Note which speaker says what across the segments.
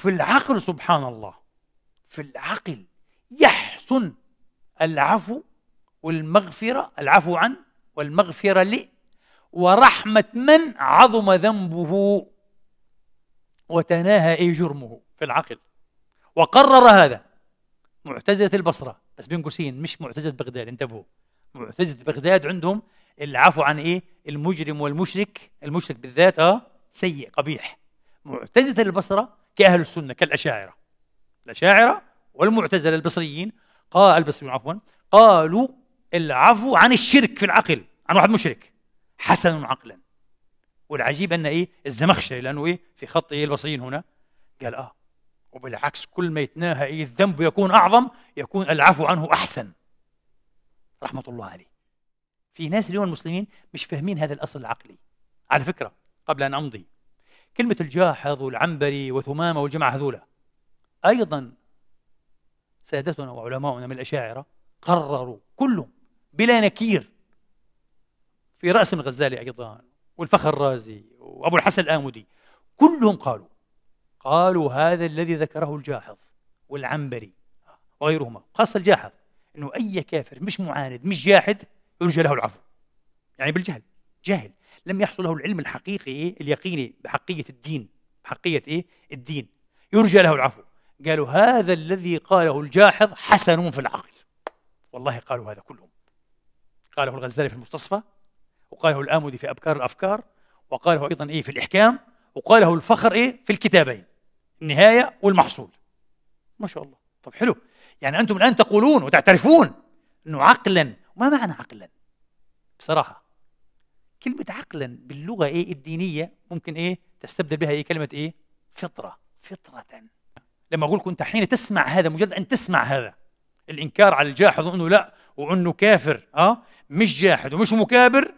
Speaker 1: في العقل سبحان الله في العقل يحسن العفو والمغفرة العفو عن والمغفرة ل ورحمة من عظم ذنبه وتناهى أي جرمه في العقل وقرر هذا معتزلة البصرة بس بين قوسين مش معتزلة بغداد انتبهوا معتزلة بغداد عندهم العفو عن ايه المجرم والمشرك المشرك بالذات اه سيء قبيح معتزلة البصرة كأهل السنة كالأشاعرة الأشاعرة والمعتزلة البصريين قال البصريون عفوا قالوا العفو عن الشرك في العقل عن واحد مشرك حسن عقلا والعجيب ان ايه الزمخشري لانه ايه في خط ايه البصريين هنا قال اه وبالعكس كل ما يتناهى ايه الذنب يكون اعظم يكون العفو عنه احسن رحمه الله عليه في ناس اليوم المسلمين مش فاهمين هذا الاصل العقلي على فكره قبل ان امضي كلمة الجاحظ والعنبري وثمامة والجماعة هذولا أيضا سادتنا وعلماؤنا من الأشاعرة قرروا كلهم بلا نكير في رأس الغزالي أيضا والفخر الرازي وأبو الحسن الآمدي كلهم قالوا قالوا هذا الذي ذكره الجاحظ والعنبري وغيرهما خاصة الجاحظ أنه أي كافر مش معاند مش جاحد يرجى له العفو يعني بالجهل جاهل لم يحصل له العلم الحقيقي اليقيني بحقية الدين بحقية إيه؟ الدين يرجى له العفو قالوا هذا الذي قاله الجاحظ حسن في العقل والله قالوا هذا كلهم قاله الغزالي في المستصفى وقاله الآمدي في أبكار الأفكار وقاله أيضا إيه في الإحكام وقاله الفخر إيه في الكتابين النهاية والمحصول ما شاء الله طب حلو يعني أنتم الآن تقولون وتعترفون أنه عقلا ما معنى عقلا بصراحة كلمه عقلا باللغه ايه الدينيه ممكن ايه تستبدل بها ايه كلمه ايه فطره فطره لما اقول كنت حين تسمع هذا مجرد ان تسمع هذا الانكار على الجاحظ وانه لا وانه كافر اه مش جاحد ومش مكابر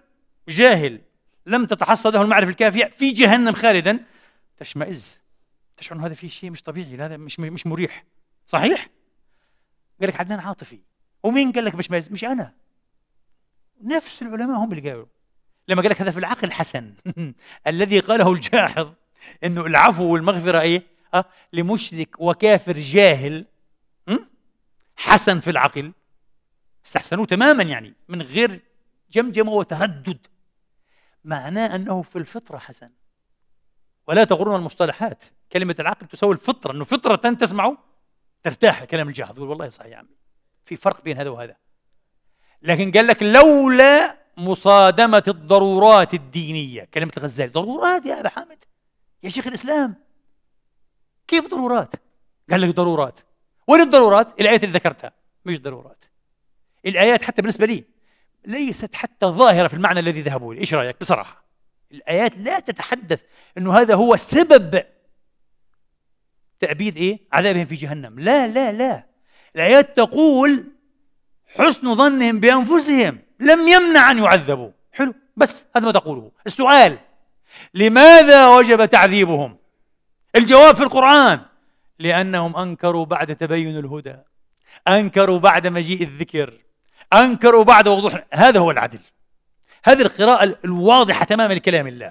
Speaker 1: جاهل لم تتحصل له المعرفه الكافيه في جهنم خالدا تشمئز تشعر انه هذا في شيء مش طبيعي هذا مش مش مريح صحيح قال لك عدنان عاطفي ومين قال لك مش مش انا نفس العلماء هم اللي قالوا لما قال لك هذا في العقل الحسن الذي قاله الجاحظ انه العفو والمغفره ايه؟ أه؟ لمشرك وكافر جاهل حسن في العقل استحسنوه تماما يعني من غير جمجمه وتردد معناه انه في الفطره حسن ولا تغرون المصطلحات كلمه العقل تساوي الفطره انه فطره تسمع ترتاح كلام الجاحظ يقول والله صحيح يا عمي في فرق بين هذا وهذا لكن قال لك لولا مصادمة الضرورات الدينية كلمة الغزالي ضرورات يا أبا حامد يا شيخ الإسلام كيف ضرورات؟ قال لك ضرورات وين الضرورات؟ الآيات اللي ذكرتها مش ضرورات الآيات حتى بالنسبة لي ليست حتى ظاهرة في المعنى الذي ذهبوا إليه إيش رأيك بصراحة؟ الآيات لا تتحدث أنه هذا هو سبب تأبيد إيه؟ عذابهم في جهنم لا لا لا الآيات تقول حسن ظنهم بأنفسهم لم يمنع أن يعذبوا حلو بس هذا ما تقوله السؤال لماذا وجب تعذيبهم الجواب في القرآن لأنهم أنكروا بعد تبين الهدى أنكروا بعد مجيء الذكر أنكروا بعد وضوح هذا هو العدل هذه القراءة الواضحة تماما لكلام الله